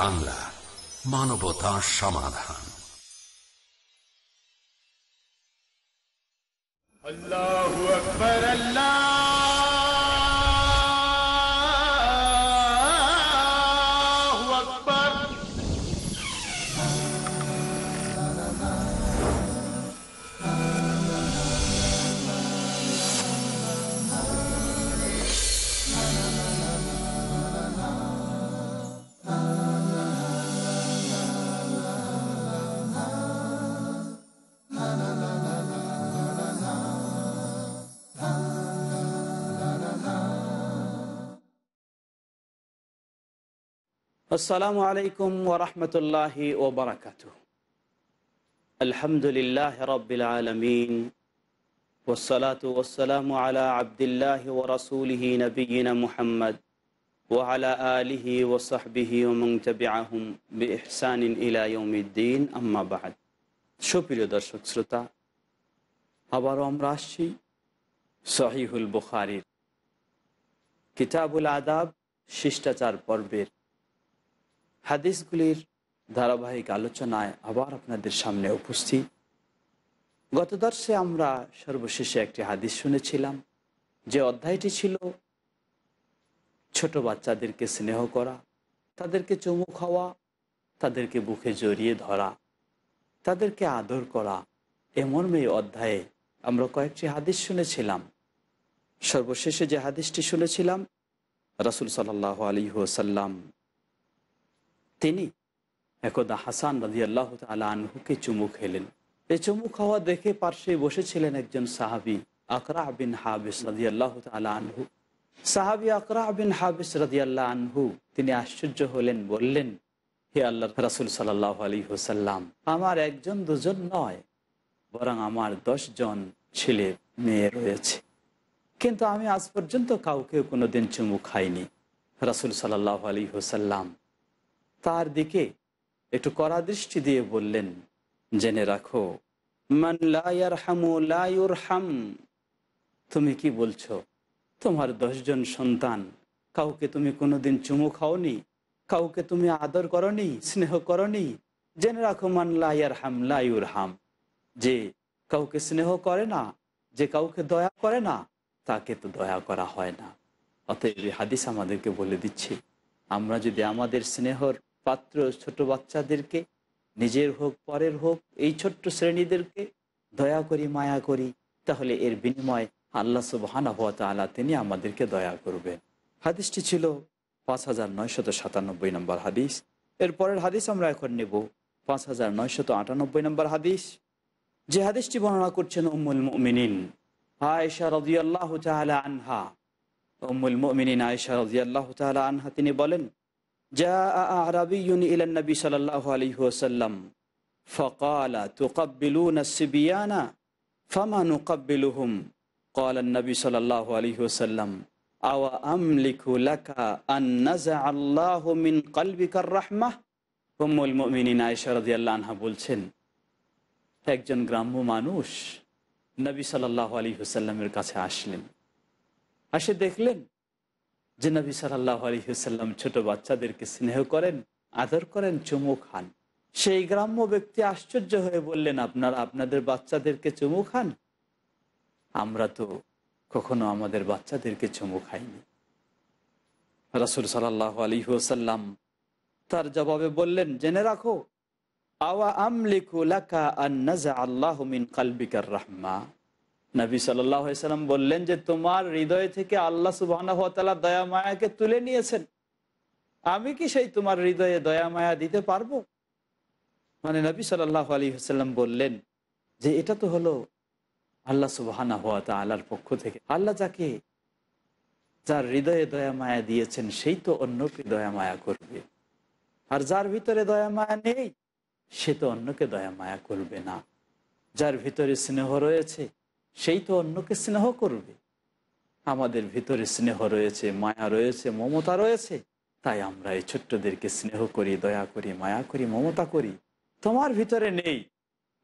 বাংলা মানবতা সমাধান আল্লাহ আকবার আল্লাহ আসসালামু আলাইকুম ওরহমতুল্লাহ ও বারাকাত আলহামদুলিল্লাহ রবিল আলমিন ওসলাত ওসালাম আলা আবদুল্লাহ ও রসুলহি নবীনা মুহাম্মদ আলা আলিহি ওসাহবিহি ওমংতাবিআহম বিহসানিন ইলায়ুমিদ্দিন আম্মাবাহাদ সুপ্রিয় দর্শক শ্রোতা আবার আমরা আসছি সহিহুল বুখারীর কিতাবুল আদাব শিষ্টাচার পর্বের হাদিসগুলির ধারাবাহিক আলোচনায় আবার আপনাদের সামনে উপস্থিত গত দর্শে আমরা সর্বশেষে একটি হাদিস শুনেছিলাম যে অধ্যায়টি ছিল ছোট বাচ্চাদেরকে স্নেহ করা তাদেরকে চুমু খাওয়া তাদেরকে বুকে জড়িয়ে ধরা তাদেরকে আদর করা এমন মেয়ে অধ্যায়ে আমরা কয়েকটি হাদিস শুনেছিলাম সর্বশেষে যে হাদিসটি শুনেছিলাম রাসুল সাল্লাহ আলী হুসাল্লাম তিনি একদা হাসান রাজি আল্লাহ আনহুকে চুমু খেলেন এই চুমু খাওয়া দেখে পার্শ্বে বসেছিলেন একজন সাহাবি আকরা বিন হাবিস রাজি আল্লাহ আনহু সাহাবি আকরা বিন হাবিস রাজি আল্লাহ আনহু তিনি আশ্চর্য হলেন বললেন হে আল্লাহ রাসুল সাল্লাহ আলী হুসাল্লাম আমার একজন দুজন নয় বরং আমার জন ছেলে মেয়ে রয়েছে কিন্তু আমি আজ পর্যন্ত কাউকে কোনোদিন চুমু খাইনি রাসুল সাল্লাহ আলী হুসাল্লাম তার দিকে একটু কড়া দৃষ্টি দিয়ে বললেন জেনে রাখো মান লায়ারহামু লায়ুর হাম তুমি কি বলছো তোমার দশজন সন্তান কাউকে তুমি কোনোদিন চুমু খাওনি কাউকে তুমি আদর করনি স্নেহ করনি জেনে রাখো মান লায়ার হাম লায়ুর হাম যে কাউকে স্নেহ করে না যে কাউকে দয়া করে না তাকে তো দয়া করা হয় না অতএব হাদিস আমাদেরকে বলে দিচ্ছে আমরা যদি আমাদের স্নেহর পাত্র ছোট বাচ্চাদেরকে নিজের হোক পরের হোক এই ছোট্ট শ্রেণীদেরকে দয়া করি মায়া করি তাহলে এর বিনিময়ে আল্লা সুবহানা হাত আলা তিনি আমাদেরকে দয়া করবেন হাদিসটি ছিল পাঁচ হাজার নয়শত সাতানব্বই নম্বর হাদিস এর পরের হাদিস আমরা এখন নেব পাঁচ হাজার নয়শত আটানব্বই নম্বর হাদিস যে হাদিসটি বর্ণনা করছেন উম্মুল মিনিন আয়েশা রদিয়াল্লাহ তাহলে আনহা উম্মুল মিনিন আয়েশা রদিয়াল্লাহ তাহলে আনহা তিনি বলেন জা আরবিউন ইলান নবী সাল্লাল্লাহু আলাইহি ওয়াসাল্লাম فقال تقبلون السبيان فما نقبلهم قال النبي صلى الله عليه وسلم أو أملك لك أن نزع الله من قلبك الرحمة উম্মুল মুমিনিন আয়েশা রাদিয়াল্লাহু আনহা বলছেন একজন গ্রাম্য মানুষ নবী সাল্লাল্লাহু আলাইহি হুসাল্লামের কাছে আসলেন আসে দেখলেন যে নবী সাল্লাহ আলহিহাল্লাম ছোট বাচ্চাদেরকে স্নেহ করেন আদর করেন চুমু খান সেই গ্রাম্য ব্যক্তি আশ্চর্য হয়ে বললেন আপনারা আপনাদের বাচ্চাদেরকে চুমু খান আমরা তো কখনো আমাদের বাচ্চাদেরকে চুমু খাইনি রাসুল সাল্লাহ হুসাল্লাম তার জবাবে বললেন জেনে রাখো আওয়া আমলিকুলাকা আন্নাজা আল্লাহ মিন কালবিকার রাহমা নবী সাল্লাম বললেন যে তোমার হৃদয় থেকে আল্লাহ সুবাহ দয়া মায়াকে তুলে নিয়েছেন আমি কি সেই তোমার হৃদয়ে দয়া মায়া দিতে পারবো মানে নবী সাল্লাহ আলী হাসাল্লাম বললেন যে এটা তো হলো আল্লাহ সুবাহানা হওয়া তা আল্লাহর পক্ষ থেকে আল্লাহ যাকে যার হৃদয়ে দয়া মায়া দিয়েছেন সেই তো অন্যকে দয়া মায়া করবে আর যার ভিতরে দয়া মায়া নেই সে তো অন্যকে দয়া মায়া করবে না যার ভিতরে স্নেহ রয়েছে সেই তো অন্যকে স্নেহ করবে আমাদের ভিতরে স্নেহ রয়েছে মায়া রয়েছে মমতা রয়েছে তাই আমরা এই ছোট্টদেরকে স্নেহ করি দয়া করি মায়া করি মমতা করি তোমার ভিতরে নেই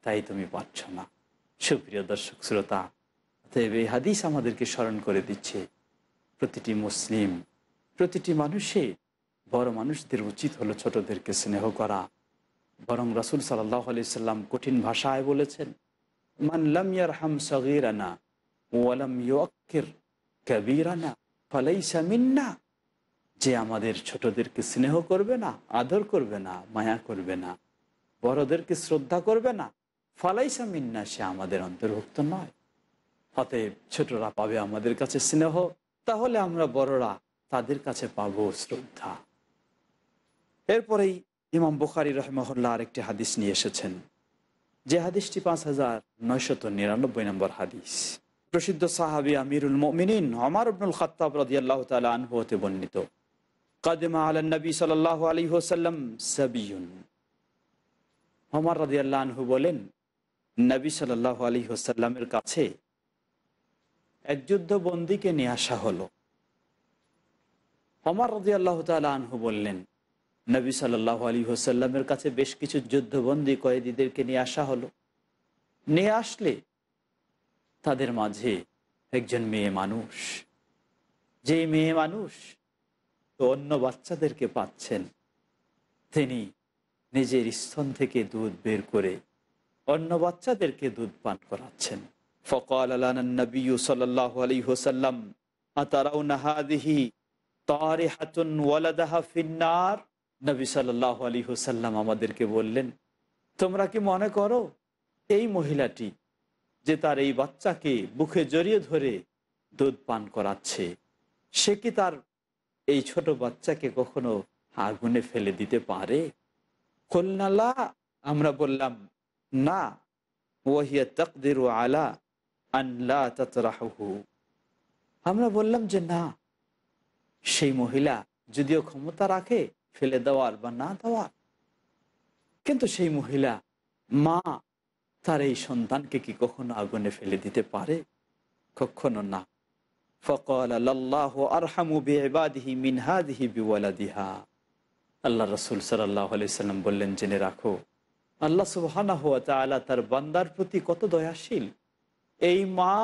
তাই তুমি পাচ্ছ না সুপ্রিয় দর্শক শ্রোতা অতএব এই হাদিস আমাদেরকে স্মরণ করে দিচ্ছে প্রতিটি মুসলিম প্রতিটি মানুষে বড় মানুষদের উচিত হলো ছোটদেরকে স্নেহ করা বরং রাসুল সাল্লাহ আলি সাল্লাম কঠিন ভাষায় বলেছেন ইয়ারহাম ওয়ালাম মিন্না যে আমাদের ছোটদেরকে স্নেহ করবে না আদর করবে না মায়া করবে না বড়দেরকে শ্রদ্ধা করবে না ফালাইসা মিন্না সে আমাদের অন্তর্ভুক্ত নয় অতএব ছোটরা পাবে আমাদের কাছে স্নেহ তাহলে আমরা বড়রা তাদের কাছে পাব শ্রদ্ধা এরপরেই ইমাম বুখারি রহমহল্লা আরেকটি হাদিস নিয়ে এসেছেন যে হাদিসটি পাঁচ হাজার নয়শত নিরানব্বই নম্বর হাদিস প্রসিদ্ধ সাহাবি আমিরুল মমিনিন হমার আব্দুল খত্তাব রদিয়াল্লাহ আল্লাহ আনহু হতে বর্ণিত কাদেমা আল নবী সাল্লাহ আলী হোসাল্লাম সাবিউন হমার আল্লাহ আনহু বলেন নবী সাল্লাহ আলী হোসাল্লামের কাছে এক যুদ্ধ বন্দীকে নিয়ে আসা হল হমার রদিয়াল্লাহ তালা আনহু বললেন নবী সাল্লাহ আলী হোসাল্লামের কাছে বেশ কিছু যুদ্ধবন্দী কয়েদিদেরকে নিয়ে আসা হলো নিয়ে আসলে তাদের মাঝে একজন মেয়ে মানুষ যে মেয়ে মানুষ তো অন্য বাচ্চাদেরকে পাচ্ছেন তিনি নিজের স্তন থেকে দুধ বের করে অন্য বাচ্চাদেরকে দুধ পান করাচ্ছেন ফকাল আলানবী সাল্লাহ আলী হোসাল্লাম আতারাউ নাহাদিহি তার হাতুন ওয়ালাদাহা ফিন্নার নবী সাল আলী হুসাল্লাম আমাদেরকে বললেন তোমরা কি মনে করো এই মহিলাটি যে তার এই বাচ্চাকে বুকে জড়িয়ে ধরে দুধ পান করাচ্ছে সে কি তার এই ছোট বাচ্চাকে কখনো আগুনে ফেলে দিতে পারে কল্যালা আমরা বললাম না ওহিয়া তকদির আলা আনলা ততরাহু আমরা বললাম যে না সেই মহিলা যদিও ক্ষমতা রাখে ফেলে দেওয়ার বা না দেওয়ার কিন্তু সেই মহিলা মা তার এই সন্তানকে কি কখনো আগুনে ফেলে দিতে পারে কখনো না ফকল আল্লাহ আরহামু বেবাদিহি মিনহাদিহি বিওয়ালাদিহা আল্লাহ রসুল সাল্লাহ সাল্লাম বললেন জেনে রাখো আল্লাহ সুবাহানা তা আল্লাহ তার বান্দার প্রতি কত দয়াশীল এই মা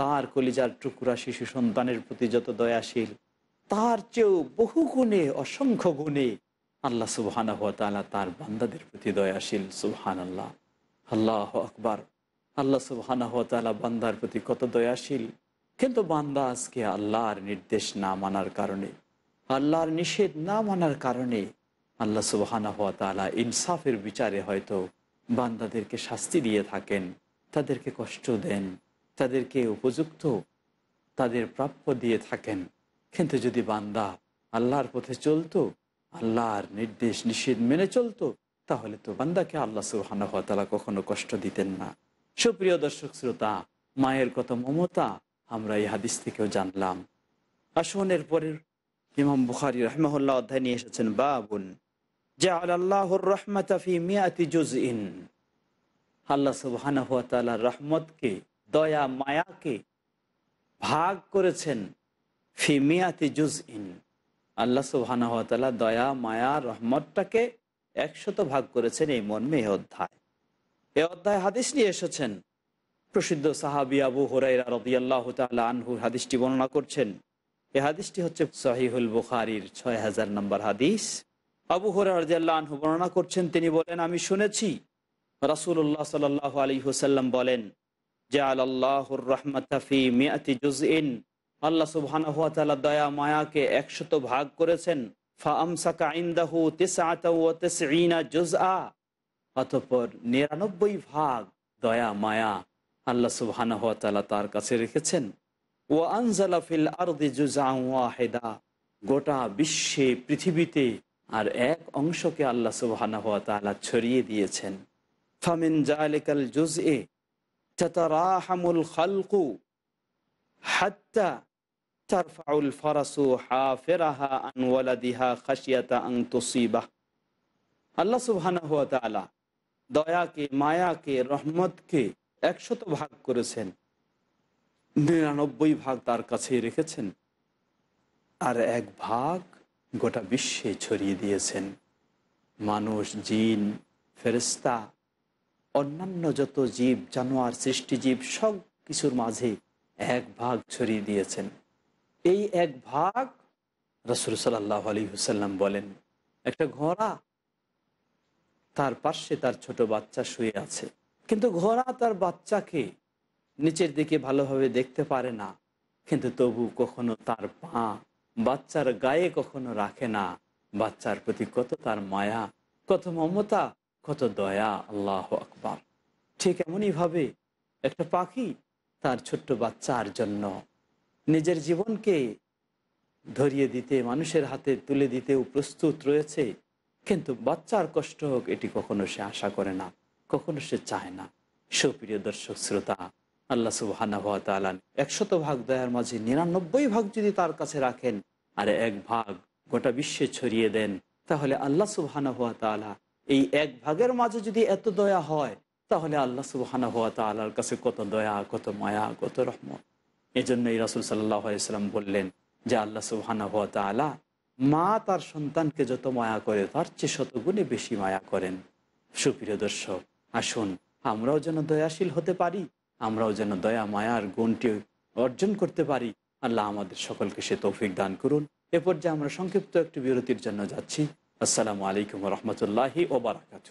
তার কলিজার টুকরা শিশু সন্তানের প্রতি যত দয়াশীল তার চেয়েও বহু গুণে অসংখ্য গুণে আল্লাহ সুবহানা হাত তার বান্দাদের প্রতি দয়াশীল সুবহান আল্লাহ আল্লাহ আকবার আল্লাহ সুবহানা হাত বান্দার প্রতি কত দয়াশীল কিন্তু বান্দা আজকে আল্লাহর নির্দেশ না মানার কারণে আল্লাহর নিষেধ না মানার কারণে আল্লাহ সুবাহানা হাত তালা ইনসাফের বিচারে হয়তো বান্দাদেরকে শাস্তি দিয়ে থাকেন তাদেরকে কষ্ট দেন তাদেরকে উপযুক্ত তাদের প্রাপ্য দিয়ে থাকেন কিন্তু যদি বান্দা আল্লাহর পথে চলতো আল্লাহর নির্দেশ নিষেধ মেনে চলতো তাহলে তো বান্দাকে আল্লাহ সুবাহানহতালা কখনো কষ্ট দিতেন না সুপ্রিয় দর্শক শ্রোতা মায়ের কত মমতা আমরা এই হাদিস থেকেও জানলাম আসনের পরের ইমাম বুখারি রহমহল্লা অধ্যায় নিয়ে এসেছেন বাবুন যা আল্লাহর রহমাতাফি মিয়াতি জুজ ইন আল্লাহ সুবাহানহতালা রহমতকে দয়া মায়াকে ভাগ করেছেন ফি মিয়াতি জুজ ইন আল্লাহ সুবাহানহতালা দয়া মায়া রহমতটাকে একশত ভাগ করেছেন এই মর্মে এ অধ্যায় এ অধ্যায় হাদিস নিয়ে এসেছেন প্রসিদ্ধ সাহাবি আবু হরাইরা রবিআল্লাহ তাল্লাহ আনহুর হাদিসটি বর্ণনা করছেন এ হাদিসটি হচ্ছে সহিহুল বুখারির ছয় হাজার নম্বর হাদিস আবু হরাইজিয়াল্লাহ আনহু বর্ণনা করছেন তিনি বলেন আমি শুনেছি রাসুল্লাহ সাল আলী হুসাল্লাম বলেন যে আল্লাহর রহমতাফি জুজ ইন আল্লাহ সুবহান দয়া মায়াকে একশত ভাগ করেছেন ফামসাকা নিরানব্বই ভাগ দয়া মায়া আল্লাহ সুবহান তার কাছে রেখেছেন ও আনজালাফিল আরদি গোটা বিশ্বে পৃথিবীতে আর এক অংশকে আল্লাহ সুবহান ছড়িয়ে দিয়েছেন ফামিন জালিকাল জুজ এ তাতারাহামুল খালকু হাত্তা তারফাউল ফারাসু হাফেরাহা আনওয়ালাদিহা খাসিয়াতা আং তুসিবাহ আল্লাহ সুবহানা হুয়া তালা দয়াকে মায়াকে রহমতকে একশত ভাগ করেছেন নিরানব্বই ভাগ তার কাছে রেখেছেন আর এক ভাগ গোটা বিশ্বে ছড়িয়ে দিয়েছেন মানুষ জিন ফেরিস্তা অন্যান্য যত জীব জানোয়ার সৃষ্টিজীব সব কিছুর মাঝে এক ভাগ ছড়িয়ে দিয়েছেন এই এক ভাগ রসুল সাল্লাহ আলী হুসাল্লাম বলেন একটা ঘোড়া তার পাশে তার ছোট বাচ্চা শুয়ে আছে কিন্তু ঘোড়া তার বাচ্চাকে নিচের দিকে ভালোভাবে দেখতে পারে না কিন্তু তবু কখনো তার পা বাচ্চার গায়ে কখনো রাখে না বাচ্চার প্রতি কত তার মায়া কত মমতা কত দয়া আল্লাহ আকবার ঠিক এমনইভাবে একটা পাখি তার ছোট্ট বাচ্চার জন্য নিজের জীবনকে ধরিয়ে দিতে মানুষের হাতে তুলে দিতেও প্রস্তুত রয়েছে কিন্তু বাচ্চার কষ্ট হোক এটি কখনো সে আশা করে না কখনো সে চায় না সুপ্রিয় দর্শক শ্রোতা আল্লাহ সুবাহ তালান একশত ভাগ দয়ার মাঝে নিরানব্বই ভাগ যদি তার কাছে রাখেন আর এক ভাগ গোটা বিশ্বে ছড়িয়ে দেন তাহলে আল্লাহ সুবাহ এই এক ভাগের মাঝে যদি এত দয়া হয় তাহলে আল্লাহ সুবাহ কাছে কত দয়া কত মায়া কত রহমত এই রাসুল সাল্লাহ বললেন যে আল্লাহ সুহানা আলা মা তার সন্তানকে যত মায়া করে তার চেয়ে শতগুণে বেশি মায়া করেন সুপ্রিয় দর্শক আসুন আমরাও যেন দয়াশীল হতে পারি আমরাও যেন দয়া মায়ার গুণটি অর্জন করতে পারি আল্লাহ আমাদের সকলকে সে তৌফিক দান করুন এ পর্যায়ে আমরা সংক্ষিপ্ত একটি বিরতির জন্য যাচ্ছি আসসালামু আলাইকুম রহমতুল্লাহি ওবরাকাতু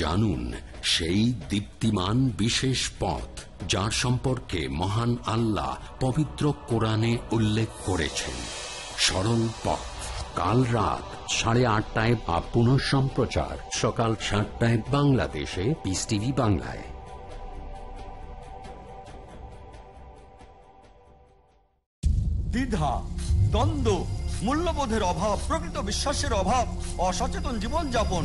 জানুন সেই দীপ্তিমান বিশেষ পথ যার সম্পর্কে মহান আল্লাহ পবিত্র কোরআনে উল্লেখ করেছেন সরল পথ কাল রাত সাড়ে আটটায় বা পুনঃ সম্প্রচার সকাল সাতটায় বাংলাদেশে পিস টিভি বাংলায় দ্বিধা দ্বন্দ্ব মূল্যবোধের অভাব প্রকৃত বিশ্বাসের অভাব অসচেতন জীবনযাপন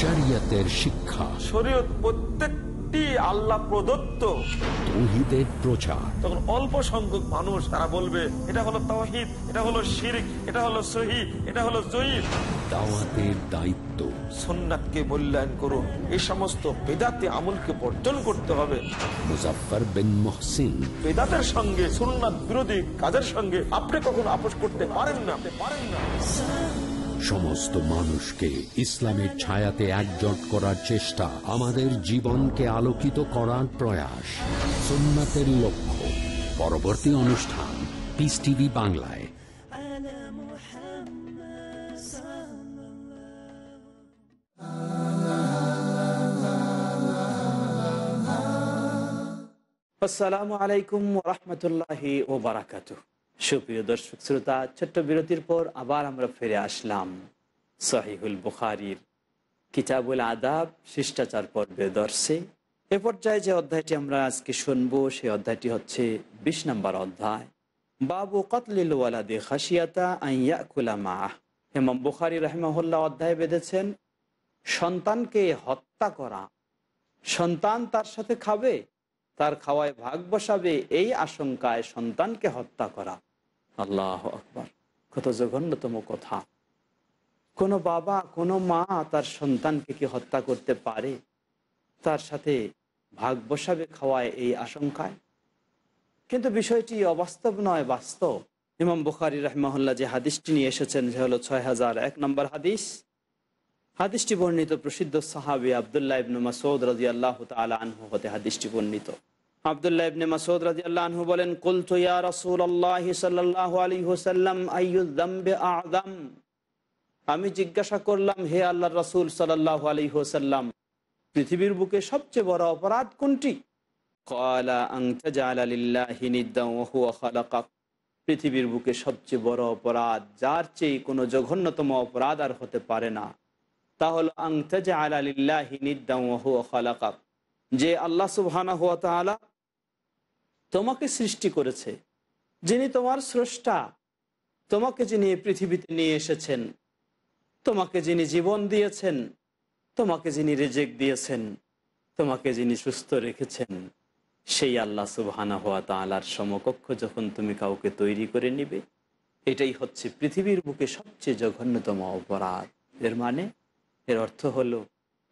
শরীয়তের শিক্ষা শরীয়ত প্রত্যেকটি আল্লাহ প্রদত্ত তৌহিদের প্রচার তখন অল্প সংখ্যক মানুষ তারা বলবে এটা হলো তহিদ এটা হলো শিরিক এটা হলো সহি এটা হলো জয়ীফ দাওয়াতের দায়িত্ব সন্ন্যাতকে মূল্যায়ন করুন এই সমস্ত বেদাতে আমলকে বর্জন করতে হবে মুজাফার বিন মহসিন বেদাতের সঙ্গে সন্ন্যাত বিরোধী কাজের সঙ্গে আপনি কখনো আপোষ করতে পারেন না পারেন না সমস্ত মানুষকে ইসলামের ছায়াতে একজট করার চেষ্টা আমাদের জীবনকে আলোকিত করার প্রয়াস সোমনাথের লক্ষ্য পরবর্তী অনুষ্ঠান পিস টিভি বাংলায় আসসালামু আলাইকুম রহমতুল্লাহ ও বারাকাতুহ সুপ্রিয় দর্শক শ্রোতা ছোট্ট বিরতির পর আবার আমরা ফিরে আসলাম সহিহুল বুখারির কিতাবুল আদাব শিষ্টাচার পর্বে দর্শে এ পর্যায়ে যে অধ্যায়টি আমরা আজকে শুনব সেই অধ্যায়টি হচ্ছে বিশ নম্বর অধ্যায় বাবু কতলিল দে খাসিয়াতা আইয়া কুলামা হেমাম বুখারি রহমাহুল্লাহ অধ্যায় বেঁধেছেন সন্তানকে হত্যা করা সন্তান তার সাথে খাবে তার খাওয়ায় ভাগ বসাবে এই আশঙ্কায় সন্তানকে হত্যা করা আল্লাহ আকবর কত জঘন্যতম কথা কোনো বাবা কোনো মা তার সন্তানকে কি হত্যা করতে পারে তার সাথে ভাগ বসাবে খাওয়ায় এই আশঙ্কায় কিন্তু বিষয়টি অবাস্তব নয় বাস্তব ইমাম বুখারি রহমহল্লা যে হাদিসটি নিয়ে এসেছেন সে হলো ছয় হাজার এক নম্বর হাদিস হাদিসটি বর্ণিত প্রসিদ্ধ সাহাবি আবদুল্লাহ ইবনু মাসৌদ রাজি আল্লাহ তালা আনহু হতে হাদিসটি বর্ণিত আমি জিজ্ঞাসা করলাম হে আল্লাহ রাসূল সাল্লাল্লাহু আলী হোসাল্লাম পৃথিবীর বুকে সবচেয়ে বড় অপরাধ কোনটি পৃথিবীর বুকে সবচেয়ে বড় অপরাধ যার চেয়ে কোনো জঘন্যতম অপরাধ আর হতে পারে না তা হল আংতে আলালিল্লাহি নিদ্দাম যে আল্লাহ সুবহানাহু ওয়া তাআলা তোমাকে সৃষ্টি করেছে যিনি তোমার স্রষ্টা তোমাকে যিনি পৃথিবীতে নিয়ে এসেছেন তোমাকে যিনি জীবন দিয়েছেন তোমাকে যিনি রেজেক দিয়েছেন তোমাকে যিনি সুস্থ রেখেছেন সেই আল্লা সুবাহানা হওয়া তাঁলার সমকক্ষ যখন তুমি কাউকে তৈরি করে নিবে এটাই হচ্ছে পৃথিবীর বুকে সবচেয়ে জঘন্যতম অপরাধ এর মানে এর অর্থ হলো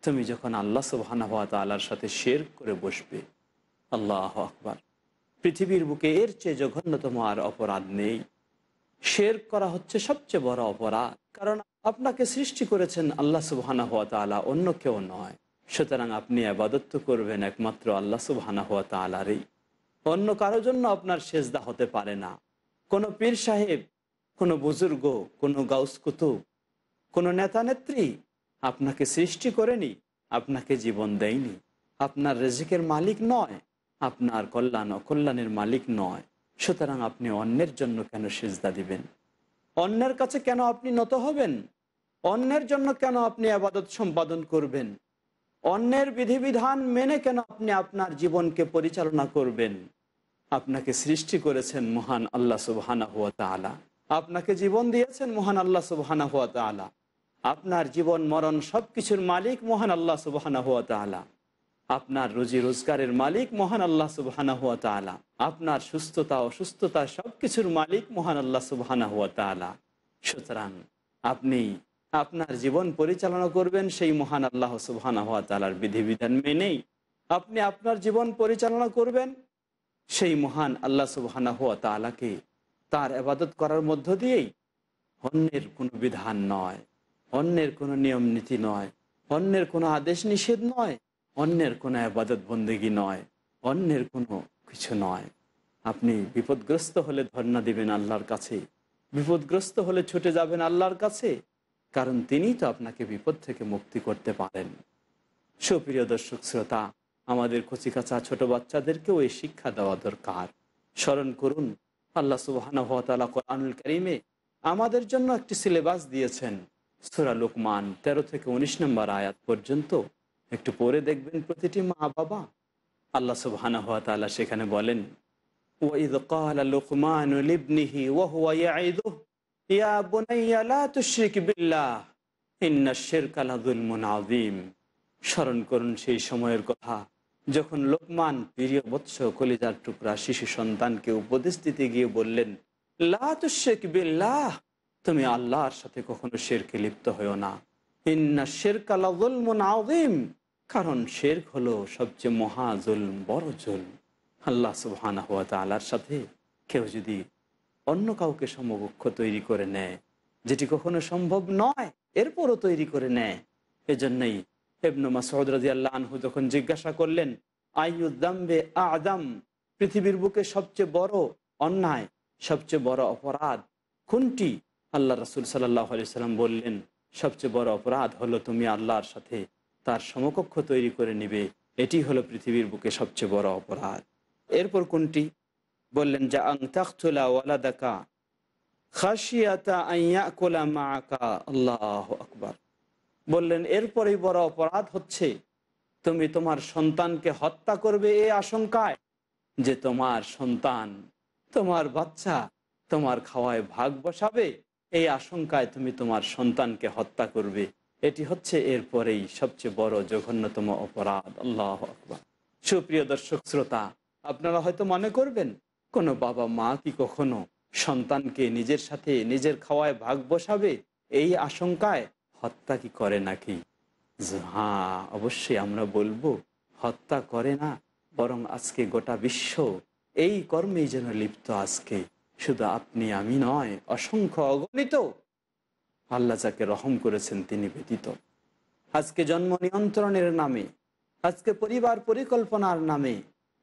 তুমি যখন আল্লা সুবাহানা হওয়া তালার সাথে শের করে বসবে আল্লাহ আকবার পৃথিবীর বুকে এর চেয়ে জঘন্যতম আর অপরাধ নেই শের করা হচ্ছে সবচেয়ে বড় অপরাধ কারণ আপনাকে সৃষ্টি করেছেন আল্লাহ সুবহানা হাত আলা অন্য কেউ নয় সুতরাং আপনি আবাদত্ব করবেন একমাত্র আল্লাহ সুবহানা হাত আলারই অন্য কারো জন্য আপনার সেজদা হতে পারে না কোনো পীর সাহেব কোনো বুজুর্গ কোনো গাউস কুতুব কোনো নেতা নেত্রী আপনাকে সৃষ্টি করেনি আপনাকে জীবন দেয়নি আপনার রেজিকের মালিক নয় আপনার কল্যাণ অকল্যাণের মালিক নয় সুতরাং আপনি অন্যের জন্য কেন সেজদা দিবেন অন্যের কাছে কেন আপনি নত হবেন অন্যের জন্য কেন আপনি আবাদত সম্পাদন করবেন অন্যের বিধিবিধান মেনে কেন আপনি আপনার জীবনকে পরিচালনা করবেন আপনাকে সৃষ্টি করেছেন মহান আল্লাহ সুবাহানা হুয়া তালা আপনাকে জীবন দিয়েছেন মহান আল্লাহ সুবাহানা হুয়া তালা আপনার জীবন মরণ সব কিছুর মালিক মহান আল্লাহ সুবাহানা হুয়া তালা আপনার রুজি রোজগারের মালিক মহান আল্লাহ সুবাহানা হুয়া তালা আপনার সুস্থতা অসুস্থতা সব কিছুর মালিক মহান আল্লাহ সুবাহানা হুয়া তালা সুতরাং আপনি আপনার জীবন পরিচালনা করবেন সেই মহান আল্লাহ সুবাহানা হুয়া তালার বিধিবিধান মেনেই আপনি আপনার জীবন পরিচালনা করবেন সেই মহান আল্লাহ সুবাহানা হুয়া তালাকে তার আবাদত করার মধ্য দিয়েই অন্যের কোনো বিধান নয় অন্যের কোনো নিয়ম নীতি নয় অন্যের কোনো আদেশ নিষেধ নয় অন্যের কোনো আবাদত বন্দেগী নয় অন্যের কোনো কিছু নয় আপনি বিপদগ্রস্ত হলে ধর্ণা দিবেন আল্লাহর কাছে বিপদগ্রস্ত হলে ছুটে যাবেন আল্লাহর কাছে কারণ তিনিই তো আপনাকে বিপদ থেকে মুক্তি করতে পারেন সুপ্রিয় দর্শক শ্রোতা আমাদের কচিকাচা ছোট বাচ্চাদেরকেও এই শিক্ষা দেওয়া দরকার স্মরণ করুন আল্লাহ সুবাহানহতালা কোরআনুল করিমে আমাদের জন্য একটি সিলেবাস দিয়েছেন সুরা লোকমান ১৩ থেকে ১৯ নম্বর আয়াত পর্যন্ত একটু পরে দেখবেন প্রতিটি মা বাবা আল্লাহ সুবহানা সেখানে বলেন وإذ قال ওয়া لابنه وهو يعظه يا بني لا تشرك স্মরণ করুন সেই সময়ের কথা যখন লোকমান প্রিয় বৎস কলিজার টুকরা শিশু সন্তানকে উপদেশ দিতে গিয়ে বললেন লা শেখ বিল্লাহ তুমি আল্লাহর সাথে কখনো শেরকে লিপ্ত হয়েও না ইন্না শেরকালা আউদিম কারণ শের হলো সবচেয়ে মহা জুলম বড় জুলম আল্লাহ সুহানা হাত তালার সাথে কেউ যদি অন্য কাউকে সমকক্ষ তৈরি করে নেয় যেটি কখনো সম্ভব নয় এরপরও তৈরি করে নেয় এজন্যই হেবনুমা মাসুদ রাজি আল্লাহ আনহু যখন জিজ্ঞাসা করলেন আইউদ্দাম্বে আদাম পৃথিবীর বুকে সবচেয়ে বড় অন্যায় সবচেয়ে বড় অপরাধ কোনটি আল্লাহ রসুল সাল্লাহ আলি সাল্লাম বললেন সবচেয়ে বড় অপরাধ হলো তুমি আল্লাহর সাথে তার সমকক্ষ তৈরি করে নিবে এটি হলো পৃথিবীর বুকে সবচেয়ে বড় অপরাধ এরপর কোনটি বললেন যা আং ওয়ালাদাকা বললেন এরপরেই বড় অপরাধ হচ্ছে তুমি তোমার সন্তানকে হত্যা করবে এ আশঙ্কায় যে তোমার সন্তান তোমার বাচ্চা তোমার খাওয়ায় ভাগ বসাবে এই আশঙ্কায় তুমি তোমার সন্তানকে হত্যা করবে এটি হচ্ছে এরপরেই সবচেয়ে বড় জঘন্যতম অপরাধ আল্লাহ আকবর সুপ্রিয় দর্শক শ্রোতা আপনারা হয়তো মনে করবেন কোনো বাবা মা কি কখনো সন্তানকে নিজের সাথে নিজের খাওয়ায় ভাগ বসাবে এই আশঙ্কায় হত্যা কি করে নাকি হ্যাঁ অবশ্যই আমরা বলবো হত্যা করে না বরং আজকে গোটা বিশ্ব এই কর্মেই যেন লিপ্ত আজকে শুধু আপনি আমি নয় অসংখ্য অগণিত আল্লাহ যাকে রহম করেছেন তিনি ব্যতীত আজকে জন্ম নিয়ন্ত্রণের নামে আজকে পরিবার পরিকল্পনার নামে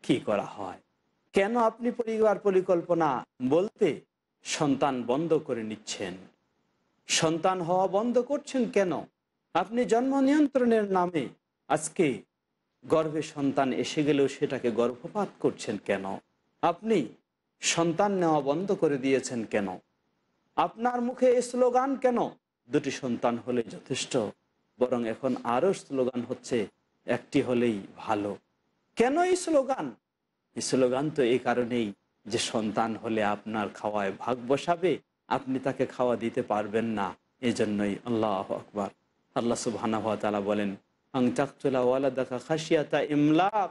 কি করা হয় কেন আপনি পরিবার পরিকল্পনা বলতে সন্তান বন্ধ করে নিচ্ছেন সন্তান হওয়া বন্ধ করছেন কেন আপনি জন্ম নিয়ন্ত্রণের নামে আজকে গর্ভে সন্তান এসে গেলেও সেটাকে গর্ভপাত করছেন কেন আপনি সন্তান নেওয়া বন্ধ করে দিয়েছেন কেন আপনার মুখে স্লোগান কেন দুটি সন্তান হলে যথেষ্ট বরং এখন আরও স্লোগান হচ্ছে একটি হলেই ভালো কেন এই স্লোগান এই স্লোগান তো এই কারণেই যে সন্তান হলে আপনার খাওয়ায় ভাগ বসাবে আপনি তাকে খাওয়া দিতে পারবেন না এজন্যই আল্লাহ আকবার আল্লাহ সুবাহানা বলেন আংচাকুলাওয়ালাদা খাসিয়াতা ইমলাক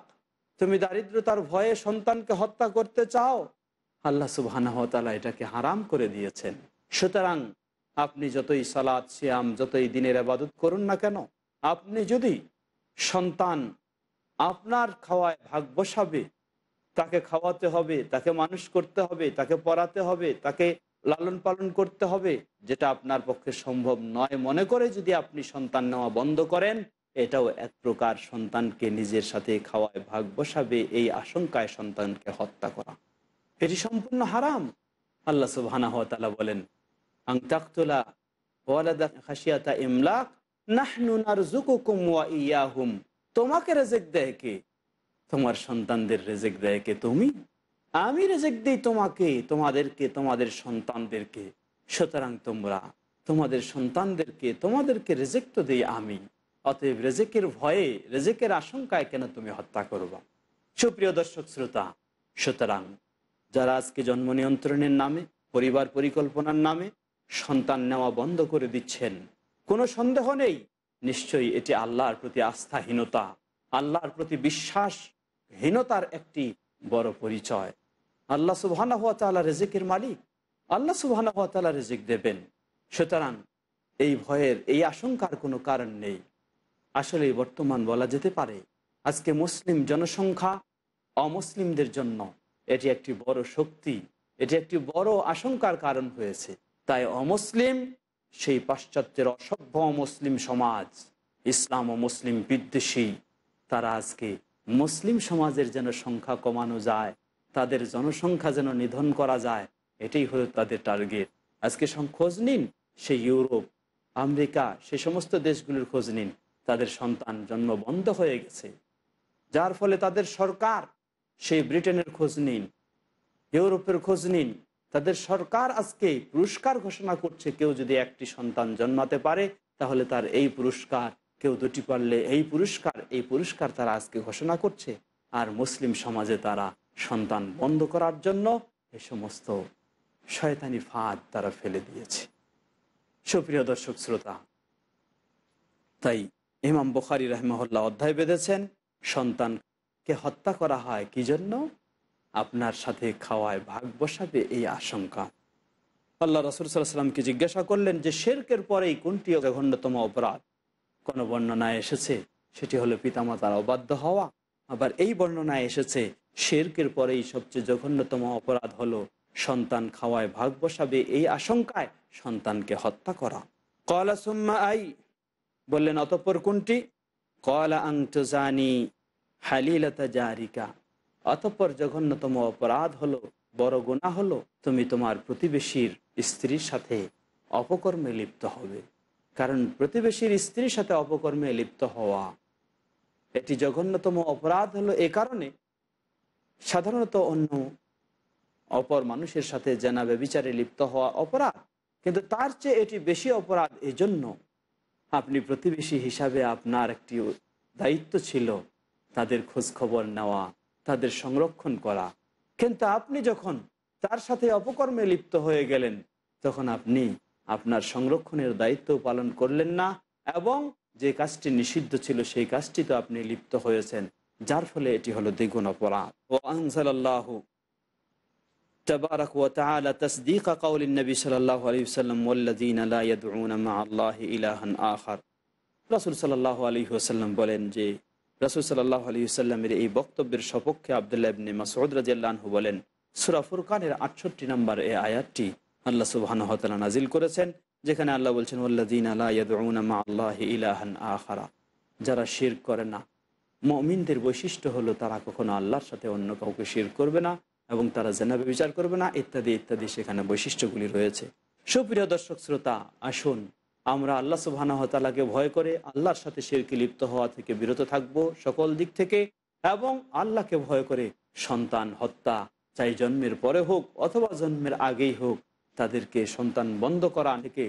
তুমি দারিদ্রতার ভয়ে সন্তানকে হত্যা করতে চাও আল্লাহ সুবাহানা তালা এটাকে হারাম করে দিয়েছেন সুতরাং আপনি যতই সালাদ শ্যাম যতই দিনের আবাদত করুন না কেন আপনি যদি সন্তান আপনার খাওয়ায় ভাগ বসাবে তাকে খাওয়াতে হবে তাকে মানুষ করতে হবে তাকে পড়াতে হবে তাকে লালন পালন করতে হবে যেটা আপনার পক্ষে সম্ভব নয় মনে করে যদি আপনি সন্তান নেওয়া বন্ধ করেন এটাও এক প্রকার সন্তানকে নিজের সাথে খাওয়ায় ভাগ বসাবে এই আশঙ্কায় সন্তানকে হত্যা করা এটি সম্পূর্ণ হারাম আল্লাহ সুবাহ বলেন তোমাকে রেজেক দেয় কে তোমার সন্তানদের রেজেক দেয় কে তুমি আমি রেজেক দিই তোমাকে তোমাদেরকে তোমাদের সন্তানদেরকে সুতরাং তোমরা তোমাদের সন্তানদেরকে তোমাদেরকে রেজেক তো দিই আমি অতএব রেজেকের ভয়ে রেজেকের আশঙ্কায় কেন তুমি হত্যা করবা সুপ্রিয় দর্শক শ্রোতা সুতরাং যারা আজকে জন্ম নিয়ন্ত্রণের নামে পরিবার পরিকল্পনার নামে সন্তান নেওয়া বন্ধ করে দিচ্ছেন কোনো সন্দেহ নেই নিশ্চয়ই এটি আল্লাহর প্রতি আস্থাহীনতা আল্লাহর প্রতি বিশ্বাসহীনতার একটি বড় পরিচয় আল্লাহ সুবাহানা হাত তালা রেজিকের মালিক আল্লাহ সুবাহানা হাত তালা রেজিক দেবেন সুতরাং এই ভয়ের এই আশঙ্কার কোনো কারণ নেই আসলে বর্তমান বলা যেতে পারে আজকে মুসলিম জনসংখ্যা অমুসলিমদের জন্য এটি একটি বড় শক্তি এটি একটি বড় আশঙ্কার কারণ হয়েছে তাই অমুসলিম সেই পাশ্চাত্যের অসভ্য মুসলিম সমাজ ইসলাম ও মুসলিম বিদ্বেষী তারা আজকে মুসলিম সমাজের যেন সংখ্যা কমানো যায় তাদের জনসংখ্যা যেন নিধন করা যায় এটাই হলো তাদের টার্গেট আজকে খোঁজ নিন সেই ইউরোপ আমেরিকা সে সমস্ত দেশগুলোর খোঁজ নিন তাদের সন্তান জন্ম বন্ধ হয়ে গেছে যার ফলে তাদের সরকার সেই ব্রিটেনের খোঁজ নিন ইউরোপের খোঁজ নিন তাদের সরকার আজকে পুরস্কার ঘোষণা করছে কেউ যদি একটি সন্তান জন্মাতে পারে তাহলে তার এই পুরস্কার কেউ দুটি পারলে এই পুরস্কার এই পুরস্কার তারা আজকে ঘোষণা করছে আর মুসলিম সমাজে তারা সন্তান বন্ধ করার জন্য এ সমস্ত শয়তানি ফাঁদ তারা ফেলে দিয়েছে সুপ্রিয় দর্শক শ্রোতা তাই ইমাম বখারি রহমহল্লা অধ্যায় বেঁধেছেন সন্তান কে হত্যা করা হয় কি জন্য আপনার সাথে খাওয়ায় ভাগ বসাবে এই আশঙ্কা আল্লাহ রসুল সাল্লামকে জিজ্ঞাসা করলেন যে শেরকের পরেই কোনটি জঘন্যতম অপরাধ কোনো বর্ণনায় এসেছে সেটি হলো পিতামাতার অবাধ্য হওয়া আবার এই বর্ণনায় এসেছে শেরকের পরেই সবচেয়ে জঘন্যতম অপরাধ হলো সন্তান খাওয়ায় ভাগ বসাবে এই আশঙ্কায় সন্তানকে হত্যা করা কয়লা সুম্মা আই বললেন অতঃপর কোনটি কয়লা আংটুজানি হালিলতা জারিকা অতঃপর জঘন্যতম অপরাধ হলো বড় গোনা হলো তুমি তোমার প্রতিবেশীর স্ত্রীর সাথে অপকর্মে লিপ্ত হবে কারণ প্রতিবেশীর স্ত্রীর সাথে অপকর্মে লিপ্ত হওয়া এটি জঘন্যতম অপরাধ হলো এ কারণে সাধারণত অন্য অপর মানুষের সাথে জানা ব্যবিচারে লিপ্ত হওয়া অপরাধ কিন্তু তার চেয়ে এটি বেশি অপরাধ এজন্য আপনি প্রতিবেশী হিসাবে আপনার একটি দায়িত্ব ছিল তাদের খোঁজ খবর নেওয়া তাদের সংরক্ষণ করা কিন্তু আপনি যখন তার সাথে অপকর্মে লিপ্ত হয়ে গেলেন তখন আপনি আপনার সংরক্ষণের দায়িত্ব পালন করলেন না এবং যে কাজটি নিষিদ্ধ ছিল সেই কাজটি তো আপনি লিপ্ত হয়েছেন যার ফলে এটি হলো দ্বিগুণ অপরাধ বলেন যে রাসুল সাল্লাহ আলী সাল্লামের এই বক্তব্যের সপক্ষে আবদুল্লাহ ইবনে মাসুদ রাজিয়াল্লাহু বলেন সুরাফুর কানের আটষট্টি নম্বর এ আয়াতটি আল্লাহ সুবাহানহতালা নাজিল করেছেন যেখানে আল্লাহ বলছেন উল্লাদিন আল্লাহমা আল্লাহ ইলাহান আহারা যারা শির করে না মমিনদের বৈশিষ্ট্য হলো তারা কখনো আল্লাহর সাথে অন্য কাউকে শির করবে না এবং তারা জেনাবে বিচার করবে না ইত্যাদি ইত্যাদি সেখানে বৈশিষ্ট্যগুলি রয়েছে সুপ্রিয় দর্শক শ্রোতা আসুন আমরা আল্লাহ সুবাহানহতালাকে ভয় করে আল্লাহর সাথে শিরকি লিপ্ত হওয়া থেকে বিরত থাকব সকল দিক থেকে এবং আল্লাহকে ভয় করে সন্তান হত্যা চাই জন্মের পরে হোক অথবা জন্মের আগেই হোক তাদেরকে সন্তান বন্ধ করা থেকে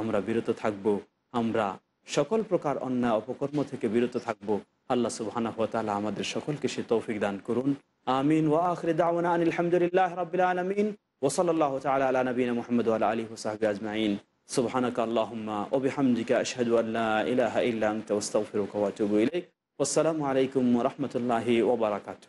আমরা বিরত থাকব আমরা সকল প্রকার অন্যায় অপকর্ম থেকে বিরত থাকব আল্লাহ সুবাহানহতালা আমাদের সকলকে সে তৌফিক দান করুন আমিন ওয়া আখরে আলহামদুলিল্লাহ রবিলাম আলমিন ওসলাল্লাহ তালা আলা নবীন মোহাম্মদ আলী হুসাহ আজমাইন سبحانك اللهم وبحمدك أشهد أن لا إله إلا أنت واستغفرك واتوب إليك والسلام عليكم ورحمة الله وبركاته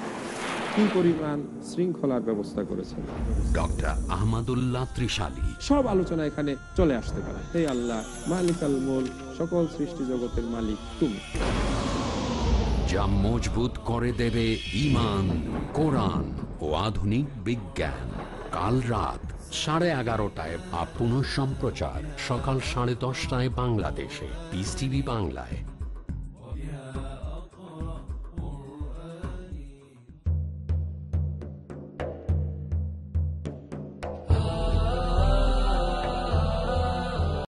কি পরিমাণ শৃঙ্খলার ব্যবস্থা করেছেন ডক্টর আহমদুল্লাহ ত্রিশালী সব আলোচনা এখানে চলে আসতে পারে হে আল্লাহ মালিক আল মোল সকল সৃষ্টি জগতের মালিক তুমি যা মজবুত করে দেবে ইমান কোরআন ও আধুনিক বিজ্ঞান কাল রাত সাড়ে এগারোটায় আপ সম্প্রচার সকাল সাড়ে দশটায় বাংলাদেশে পিস টিভি বাংলায়